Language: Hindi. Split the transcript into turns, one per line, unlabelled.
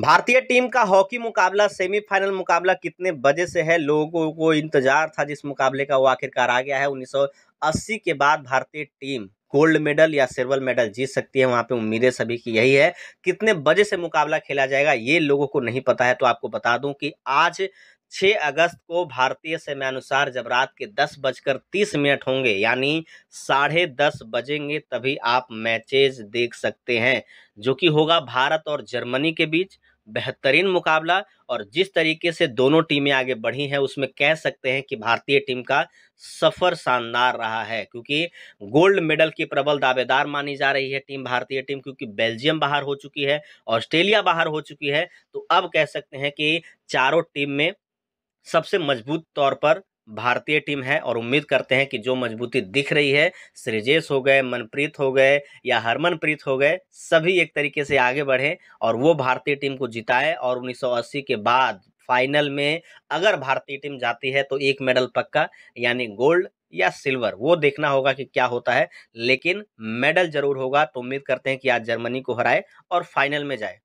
भारतीय टीम का हॉकी मुकाबला सेमीफाइनल मुकाबला कितने बजे से है लोगों को इंतजार था जिस मुकाबले का वो आखिरकार आ गया है 1980 के बाद भारतीय टीम गोल्ड मेडल या सिल्वर मेडल जीत सकती है वहाँ पे उम्मीदें सभी की यही है कितने बजे से मुकाबला खेला जाएगा ये लोगों को नहीं पता है तो आपको बता दूं कि आज 6 अगस्त को भारतीय समयानुसार जब रात के दस बजकर तीस मिनट होंगे यानी साढ़े दस बजेंगे तभी आप मैचेज देख सकते हैं जो कि होगा भारत और जर्मनी के बीच बेहतरीन मुकाबला और जिस तरीके से दोनों टीमें आगे बढ़ी हैं उसमें कह सकते हैं कि भारतीय टीम का सफ़र शानदार रहा है क्योंकि गोल्ड मेडल की प्रबल दावेदार मानी जा रही है टीम भारतीय टीम क्योंकि बेल्जियम बाहर हो चुकी है ऑस्ट्रेलिया बाहर हो चुकी है तो अब कह सकते हैं कि चारों टीम में सबसे मजबूत तौर पर भारतीय टीम है और उम्मीद करते हैं कि जो मजबूती दिख रही है सृजेश हो गए मनप्रीत हो गए या हरमनप्रीत हो गए सभी एक तरीके से आगे बढ़े और वो भारतीय टीम को जिताए और 1980 के बाद फाइनल में अगर भारतीय टीम जाती है तो एक मेडल पक्का यानी गोल्ड या सिल्वर वो देखना होगा कि क्या होता है लेकिन मेडल जरूर होगा तो उम्मीद करते हैं कि आज जर्मनी को हराए और फाइनल में जाए